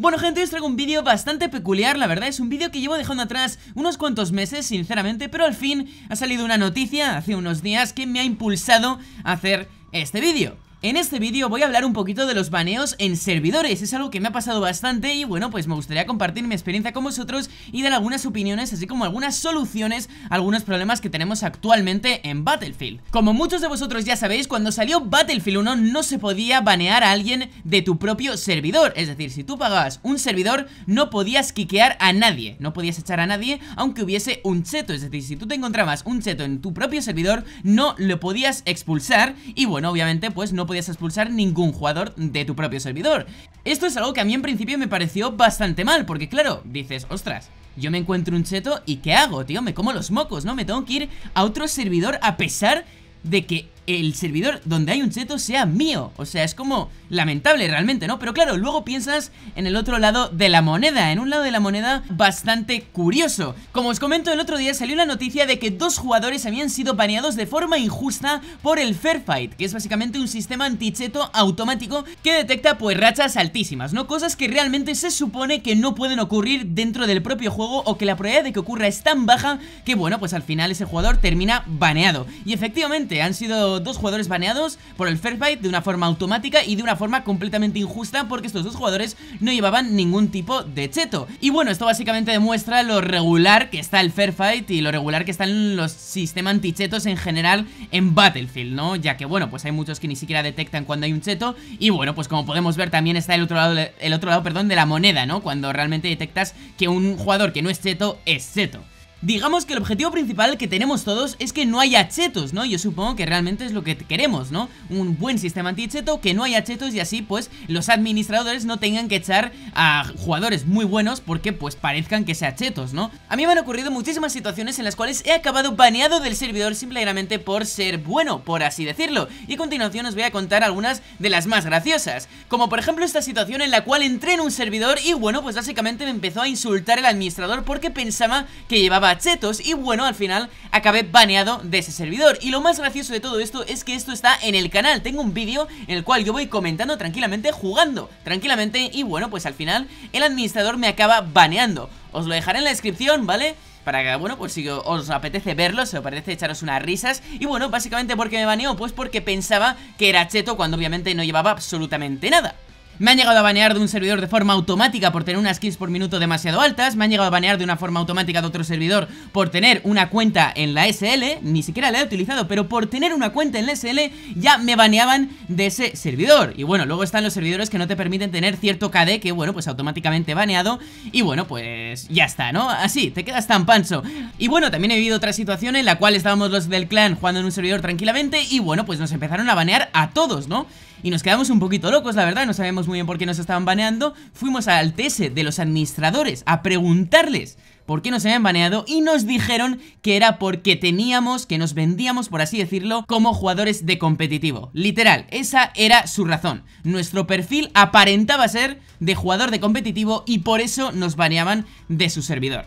Bueno gente, os traigo un vídeo bastante peculiar, la verdad es un vídeo que llevo dejando atrás unos cuantos meses, sinceramente, pero al fin ha salido una noticia hace unos días que me ha impulsado a hacer este vídeo en este vídeo voy a hablar un poquito de los baneos en servidores, es algo que me ha pasado bastante y bueno, pues me gustaría compartir mi experiencia con vosotros y dar algunas opiniones, así como algunas soluciones a algunos problemas que tenemos actualmente en Battlefield. Como muchos de vosotros ya sabéis, cuando salió Battlefield 1 no se podía banear a alguien de tu propio servidor, es decir, si tú pagabas un servidor no podías quiquear a nadie, no podías echar a nadie aunque hubiese un cheto, es decir, si tú te encontrabas un cheto en tu propio servidor no lo podías expulsar y bueno, obviamente pues no podías expulsar ningún jugador de tu propio servidor. Esto es algo que a mí en principio me pareció bastante mal, porque claro, dices, ostras, yo me encuentro un cheto y ¿qué hago, tío? Me como los mocos, ¿no? Me tengo que ir a otro servidor a pesar de que el servidor donde hay un cheto sea mío. O sea, es como lamentable realmente, ¿no? Pero claro, luego piensas en el otro lado de la moneda, en un lado de la moneda bastante curioso. Como os comento, el otro día salió la noticia de que dos jugadores habían sido baneados de forma injusta por el Fair Fight, que es básicamente un sistema anticheto automático que detecta pues rachas altísimas, ¿no? Cosas que realmente se supone que no pueden ocurrir dentro del propio juego o que la probabilidad de que ocurra es tan baja que bueno, pues al final ese jugador termina baneado. Y efectivamente, han sido dos jugadores baneados por el Fair Fight de una forma automática y de una forma completamente injusta porque estos dos jugadores no llevaban ningún tipo de cheto. Y bueno, esto básicamente demuestra lo regular que está el Fair Fight y lo regular que están los sistemas antichetos en general en Battlefield, ¿no? Ya que, bueno, pues hay muchos que ni siquiera detectan cuando hay un cheto y, bueno, pues como podemos ver también está el otro lado, el otro lado perdón, de la moneda, ¿no? Cuando realmente detectas que un jugador que no es cheto es cheto. Digamos que el objetivo principal que tenemos todos es que no haya chetos, ¿no? Yo supongo que realmente es lo que queremos, ¿no? Un buen sistema anticheto que no haya chetos y así pues los administradores no tengan que echar a jugadores muy buenos porque pues parezcan que sean chetos, ¿no? A mí me han ocurrido muchísimas situaciones en las cuales he acabado baneado del servidor simplemente por ser bueno, por así decirlo. Y a continuación os voy a contar algunas de las más graciosas. Como por ejemplo esta situación en la cual entré en un servidor y bueno, pues básicamente me empezó a insultar el administrador porque pensaba que llevaba Chetos y bueno, al final acabé baneado de ese servidor Y lo más gracioso de todo esto es que esto está en el canal Tengo un vídeo en el cual yo voy comentando tranquilamente, jugando tranquilamente Y bueno, pues al final el administrador me acaba baneando Os lo dejaré en la descripción, ¿vale? para que, bueno, pues si os apetece verlo, se os apetece echaros unas risas Y bueno, básicamente porque me baneó, pues porque pensaba que era cheto cuando obviamente no llevaba absolutamente nada me han llegado a banear de un servidor de forma automática por tener unas kills por minuto demasiado altas. Me han llegado a banear de una forma automática de otro servidor por tener una cuenta en la SL. Ni siquiera la he utilizado, pero por tener una cuenta en la SL ya me baneaban de ese servidor. Y bueno, luego están los servidores que no te permiten tener cierto KD que, bueno, pues automáticamente baneado. Y bueno, pues ya está, ¿no? Así, te quedas tan panso, Y bueno, también he vivido otra situación en la cual estábamos los del clan jugando en un servidor tranquilamente y bueno, pues nos empezaron a banear a todos, ¿no? Y nos quedamos un poquito locos, la verdad, no sabemos muy bien por qué nos estaban baneando, fuimos al TS de los administradores a preguntarles por qué nos habían baneado y nos dijeron que era porque teníamos, que nos vendíamos, por así decirlo, como jugadores de competitivo. Literal, esa era su razón. Nuestro perfil aparentaba ser de jugador de competitivo y por eso nos baneaban de su servidor.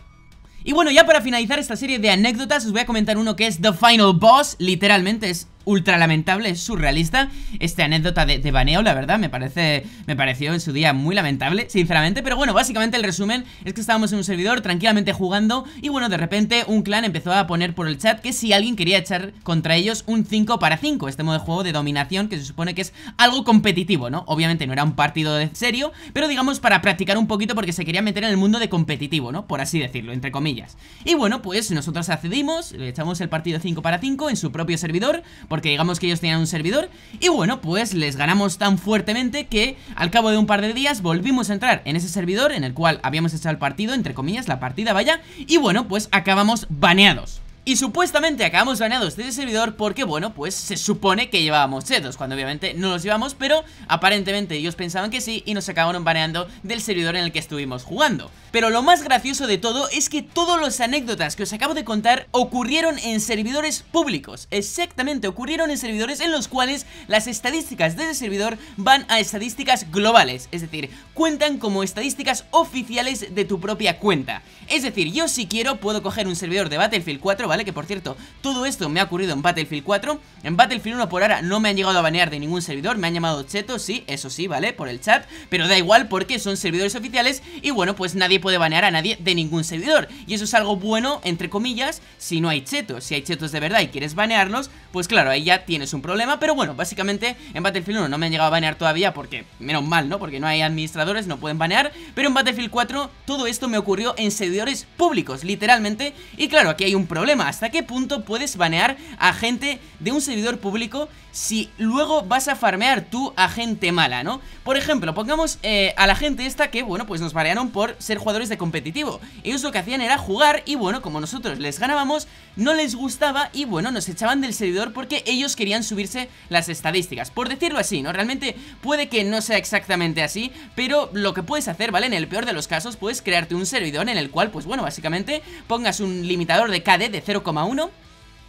Y bueno, ya para finalizar esta serie de anécdotas os voy a comentar uno que es The Final Boss, literalmente es ultra lamentable, surrealista esta anécdota de, baneo, la verdad, me parece me pareció en su día muy lamentable, sinceramente, pero bueno, básicamente el resumen es que estábamos en un servidor tranquilamente jugando y bueno, de repente un clan empezó a poner por el chat que si alguien quería echar contra ellos un 5 para 5, este modo de juego de dominación que se supone que es algo competitivo, ¿no? Obviamente no era un partido de serio, pero digamos para practicar un poquito porque se quería meter en el mundo de competitivo, ¿no? Por así decirlo, entre comillas. Y bueno, pues nosotros accedimos, le echamos el partido 5 para 5 en su propio servidor, porque digamos que ellos tenían un servidor y bueno, pues les ganamos tan fuertemente que al cabo de un par de días volvimos a entrar en ese servidor en el cual habíamos hecho el partido, entre comillas, la partida, vaya, y bueno, pues acabamos baneados. Y supuestamente acabamos baneados de ese servidor porque, bueno, pues se supone que llevábamos sedos Cuando obviamente no los llevamos, pero aparentemente ellos pensaban que sí y nos acabaron baneando del servidor en el que estuvimos jugando Pero lo más gracioso de todo es que todas las anécdotas que os acabo de contar ocurrieron en servidores públicos Exactamente, ocurrieron en servidores en los cuales las estadísticas de ese servidor van a estadísticas globales Es decir, cuentan como estadísticas oficiales de tu propia cuenta Es decir, yo si quiero puedo coger un servidor de Battlefield 4 ¿vale? Que por cierto, todo esto me ha ocurrido en Battlefield 4 En Battlefield 1 por ahora no me han llegado a banear de ningún servidor Me han llamado Chetos, sí, eso sí, ¿vale? Por el chat Pero da igual porque son servidores oficiales Y bueno, pues nadie puede banear a nadie de ningún servidor Y eso es algo bueno, entre comillas, si no hay chetos Si hay chetos de verdad y quieres banearlos Pues claro, ahí ya tienes un problema Pero bueno, básicamente en Battlefield 1 no me han llegado a banear todavía Porque, menos mal, ¿no? Porque no hay administradores, no pueden banear Pero en Battlefield 4 todo esto me ocurrió en servidores públicos, literalmente Y claro, aquí hay un problema ¿Hasta qué punto puedes banear a gente de un servidor público si luego vas a farmear tú a gente mala, no? Por ejemplo, pongamos eh, a la gente esta que, bueno, pues nos banearon por ser jugadores de competitivo. Ellos lo que hacían era jugar y, bueno, como nosotros les ganábamos, no les gustaba y, bueno, nos echaban del servidor porque ellos querían subirse las estadísticas. Por decirlo así, ¿no? Realmente puede que no sea exactamente así, pero lo que puedes hacer, ¿vale? En el peor de los casos, puedes crearte un servidor en el cual, pues bueno, básicamente pongas un limitador de KD de 0,1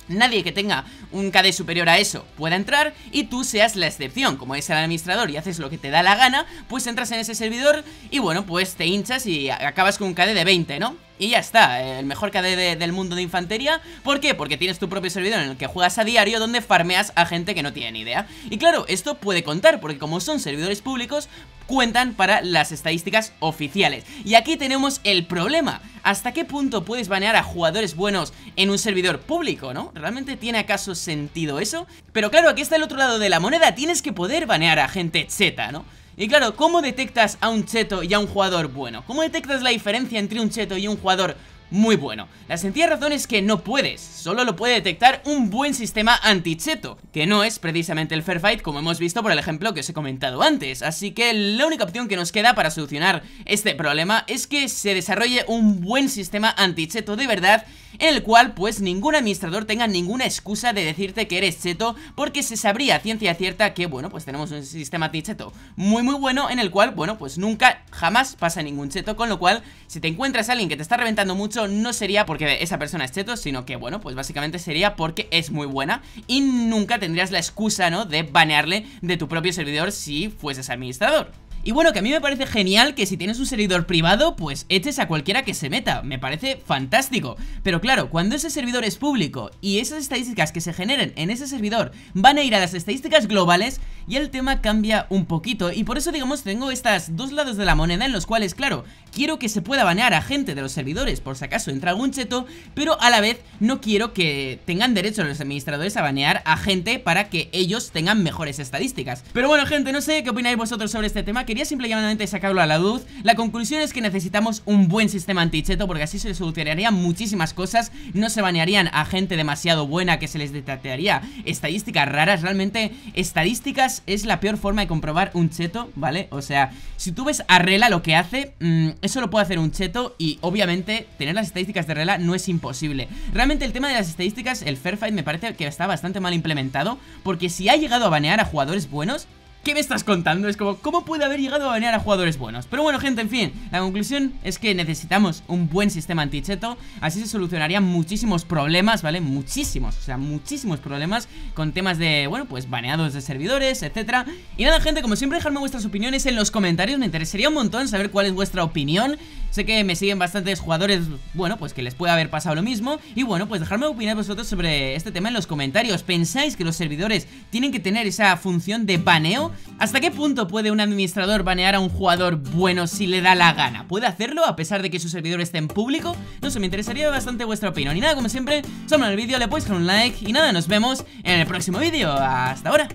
nadie que tenga un KD superior a eso pueda entrar y tú seas la excepción, como es el administrador y haces lo que te da la gana, pues entras en ese servidor y bueno, pues te hinchas y acabas con un KD de 20, ¿no? Y ya está, el mejor KD del mundo de infantería ¿Por qué? Porque tienes tu propio servidor en el que juegas a diario Donde farmeas a gente que no tiene ni idea Y claro, esto puede contar, porque como son servidores públicos cuentan para las estadísticas oficiales. Y aquí tenemos el problema. ¿Hasta qué punto puedes banear a jugadores buenos en un servidor público, no? ¿Realmente tiene acaso sentido eso? Pero claro, aquí está el otro lado de la moneda. Tienes que poder banear a gente cheta, ¿no? Y claro, ¿cómo detectas a un cheto y a un jugador bueno? ¿Cómo detectas la diferencia entre un cheto y un jugador muy bueno. La sencilla razón es que no puedes, solo lo puede detectar un buen sistema anticheto, que no es precisamente el Fair Fight como hemos visto por el ejemplo que os he comentado antes, así que la única opción que nos queda para solucionar este problema es que se desarrolle un buen sistema anticheto de verdad en el cual pues ningún administrador tenga ninguna excusa de decirte que eres cheto, porque se sabría ciencia cierta que, bueno, pues tenemos un sistema cheto muy muy bueno, en el cual, bueno, pues nunca, jamás pasa ningún cheto, con lo cual, si te encuentras a alguien que te está reventando mucho, no sería porque esa persona es cheto, sino que, bueno, pues básicamente sería porque es muy buena y nunca tendrías la excusa, ¿no?, de banearle de tu propio servidor si fueses administrador. Y bueno, que a mí me parece genial que si tienes un servidor privado, pues eches a cualquiera que se meta. Me parece fantástico. Pero claro, cuando ese servidor es público y esas estadísticas que se generen en ese servidor van a ir a las estadísticas globales, y el tema cambia un poquito. Y por eso, digamos, tengo estas dos lados de la moneda en los cuales, claro, quiero que se pueda banear a gente de los servidores por si acaso entra algún cheto, pero a la vez no quiero que tengan derecho los administradores a banear a gente para que ellos tengan mejores estadísticas. Pero bueno, gente, no sé qué opináis vosotros sobre este tema, que quería simplemente sacarlo a la luz La conclusión es que necesitamos un buen sistema anticheto Porque así se solucionarían muchísimas cosas No se banearían a gente demasiado buena que se les detectaría estadísticas raras Realmente estadísticas es la peor forma de comprobar un cheto, ¿vale? O sea, si tú ves a Rela lo que hace mm, Eso lo puede hacer un cheto y obviamente tener las estadísticas de Rela no es imposible Realmente el tema de las estadísticas, el Fair Fight me parece que está bastante mal implementado Porque si ha llegado a banear a jugadores buenos ¿qué me estás contando? Es como, ¿cómo puede haber llegado a banear a jugadores buenos? Pero bueno, gente, en fin, la conclusión es que necesitamos un buen sistema anticheto, así se solucionarían muchísimos problemas, ¿vale? Muchísimos, o sea, muchísimos problemas con temas de, bueno, pues baneados de servidores, etcétera. Y nada, gente, como siempre, dejadme vuestras opiniones en los comentarios, me interesaría un montón saber cuál es vuestra opinión Sé que me siguen bastantes jugadores, bueno, pues que les puede haber pasado lo mismo. Y bueno, pues dejadme opinar vosotros sobre este tema en los comentarios. ¿Pensáis que los servidores tienen que tener esa función de baneo? ¿Hasta qué punto puede un administrador banear a un jugador bueno si le da la gana? ¿Puede hacerlo a pesar de que su servidor esté en público? No sé, me interesaría bastante vuestra opinión. Y nada, como siempre, en el vídeo, le podéis dar un like. Y nada, nos vemos en el próximo vídeo. Hasta ahora.